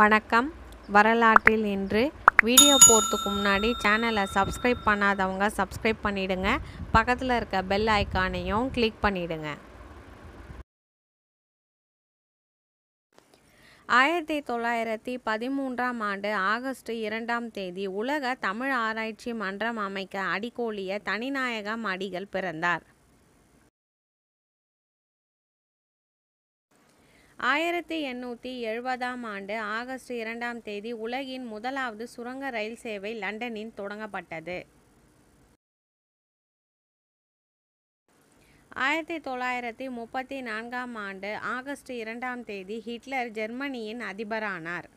வணக்கம் வரலாற்றில் இன்று வீடியோ போகிறதுக்கு முன்னாடி சேனலை சப்ஸ்கிரைப் பண்ணாதவங்க சப்ஸ்கிரைப் பண்ணிவிடுங்க பக்கத்தில் இருக்க பெல் ஐக்கானையும் கிளிக் பண்ணிவிடுங்க ஆயிரத்தி தொள்ளாயிரத்தி பதிமூன்றாம் ஆண்டு ஆகஸ்ட் இரண்டாம் தேதி உலக தமிழ் ஆராய்ச்சி மன்றம் அமைக்க அடிக்கோலிய தனிநாயகம் அடிகள் பிறந்தார் ஆயிரத்தி எண்ணூற்றி எழுபதாம் ஆண்டு ஆகஸ்ட் இரண்டாம் தேதி உலகின் முதலாவது சுரங்க ரயில் சேவை லண்டனில் தொடங்கப்பட்டது ஆயிரத்தி தொள்ளாயிரத்தி முப்பத்தி நான்காம் ஆண்டு ஆகஸ்ட் இரண்டாம் தேதி ஹிட்லர் ஜெர்மனியின் அதிபரானார்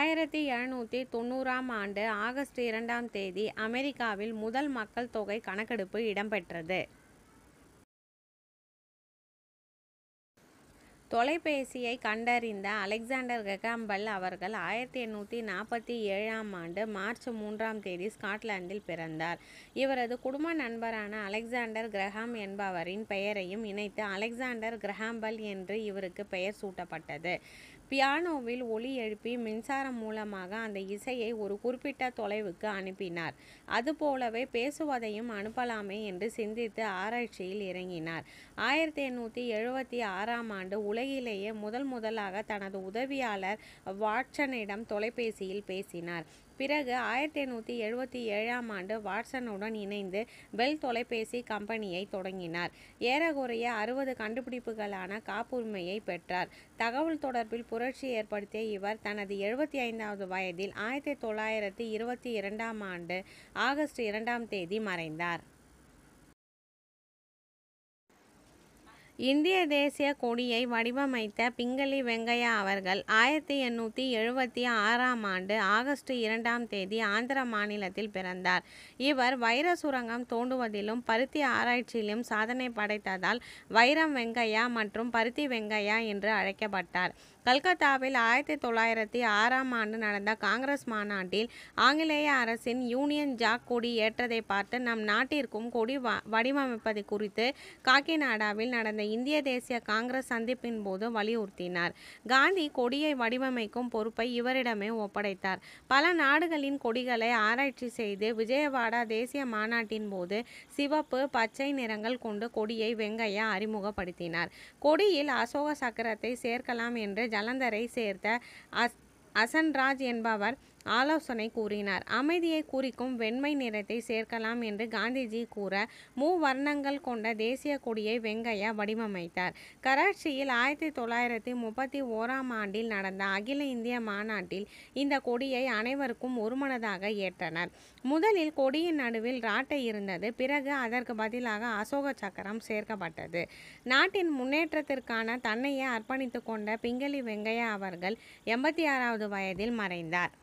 ஆயிரத்தி எழுநூற்றி தொண்ணூறாம் ஆண்டு ஆகஸ்ட் இரண்டாம் தேதி அமெரிக்காவில் முதல் மக்கள் தொகை கணக்கெடுப்பு இடம்பெற்றது தொலைபேசியை கண்டறிந்த அலெக்சாண்டர் கெகாம்பல் அவர்கள் ஆயிரத்தி எண்ணூற்றி நாற்பத்தி ஏழாம் ஆண்டு மார்ச் மூன்றாம் தேதி ஸ்காட்லாந்தில் பிறந்தார் இவரது குடும்ப நண்பரான அலெக்சாண்டர் கிரஹாம் என்பவரின் பெயரையும் இணைத்து அலெக்சாண்டர் கிரஹாம்பல் என்று இவருக்கு பெயர் சூட்டப்பட்டது பியானோவில் ஒலி எழுப்பி மின்சாரம் மூலமாக அந்த இசையை ஒரு குறிப்பிட்ட தொலைவுக்கு அனுப்பினார் அதுபோலவே பேசுவதையும் அனுப்பலாமே என்று சிந்தித்து ஆராய்ச்சியில் இறங்கினார் ஆயிரத்தி எண்ணூற்றி எழுபத்தி ஆறாம் ஆண்டு உலகிலேயே முதல் முதலாக தனது உதவியாளர் வாட்சனிடம் தொலைபேசியில் பேசினார் பிறகு ஆயிரத்தி எண்ணூற்றி எழுபத்தி ஏழாம் ஆண்டு வாட்சனுடன் இணைந்து பெல் தொலைபேசி கம்பெனியை தொடங்கினார் ஏறக்குறைய அறுபது கண்டுபிடிப்புகளான காப்புரிமையை பெற்றார் தகவல் தொடர்பில் புரட்சி ஏற்படுத்திய இவர் தனது எழுபத்தி ஐந்தாவது வயதில் ஆயிரத்தி தொள்ளாயிரத்தி இருபத்தி இரண்டாம் ஆண்டு ஆகஸ்ட் இரண்டாம் தேதி மறைந்தார் இந்திய தேசிய கொடியை வடிவமைத்த பிங்களி வெங்கையா அவர்கள் ஆயிரத்தி எண்ணூற்றி எழுபத்தி ஆறாம் ஆண்டு ஆகஸ்ட் இரண்டாம் தேதி ஆந்திர மாநிலத்தில் பிறந்தார் இவர் வைர சுரங்கம் தோண்டுவதிலும் பருத்தி ஆராய்ச்சியிலும் சாதனை படைத்ததால் வைரம் வெங்கையா மற்றும் பருத்தி வெங்கையா என்று அழைக்கப்பட்டார் கல்கத்தாவில் ஆயிரத்தி தொள்ளாயிரத்தி ஆறாம் ஆண்டு நடந்த காங்கிரஸ் மாநாட்டில் ஆங்கிலேய அரசின் யூனியன் ஜாக் கொடி ஏற்றதை பார்த்து நம் நாட்டிற்கும் கொடி வடிவமைப்பது குறித்து காக்கிநாடாவில் நடந்த இந்திய தேசிய காங்கிரஸ் சந்திப்பின் போது வலியுறுத்தினார் காந்தி கொடியை வடிவமைக்கும் பொறுப்பை இவரிடமே ஒப்படைத்தார் பல நாடுகளின் கொடிகளை ஆராய்ச்சி செய்து விஜயவாடா தேசிய மாநாட்டின் போது சிவப்பு பச்சை நிறங்கள் கொண்டு கொடியை வெங்கையா அறிமுகப்படுத்தினார் கொடியில் அசோக சக்கரத்தை சேர்க்கலாம் என்று ஜலந்தரை சேர்த்த அஸ் அசன்ராஜ் என்பவர் ஆலோசனை கூறினார் அமைதியை குறிக்கும் வெண்மை நிறத்தை சேர்க்கலாம் என்று காந்திஜி கூற மூ வர்ணங்கள் கொண்ட தேசிய கொடியை வெங்கையா வடிவமைத்தார் கராச்சியில் ஆயிரத்தி தொள்ளாயிரத்தி முப்பத்தி ஓராம் ஆண்டில் நடந்த அகில இந்திய மாநாட்டில் இந்த கொடியை அனைவருக்கும் ஒருமனதாக ஏற்றனர் முதலில் கொடியின் நடுவில் ராட்டை இருந்தது பிறகு அதற்கு பதிலாக அசோக சக்கரம் சேர்க்கப்பட்டது நாட்டின் முன்னேற்றத்திற்கான தன்னையை அர்ப்பணித்துக் கொண்ட பிங்களி வெங்கையா அவர்கள் எண்பத்தி ஆறாவது வயதில் மறைந்தார்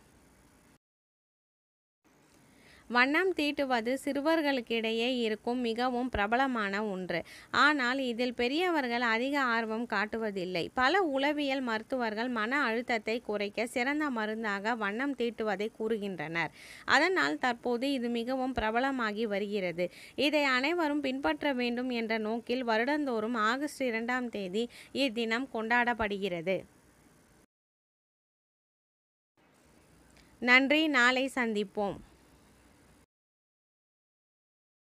வண்ணம் தீட்டுவது சிறுவர்களுக்கிடையே இருக்கும் மிகவும் பிரபலமான ஒன்று ஆனால் இதில் பெரியவர்கள் அதிக ஆர்வம் காட்டுவதில்லை பல உளவியல் மருத்துவர்கள் மன அழுத்தத்தை குறைக்க சிறந்த மருந்தாக வண்ணம் தீட்டுவதை கூறுகின்றனர் அதனால் தற்போது இது மிகவும் பிரபலமாகி வருகிறது இதை அனைவரும் பின்பற்ற வேண்டும் என்ற நோக்கில் வருடந்தோறும் ஆகஸ்ட் இரண்டாம் தேதி இத்தினம் கொண்டாடப்படுகிறது நன்றி நாளை சந்திப்போம்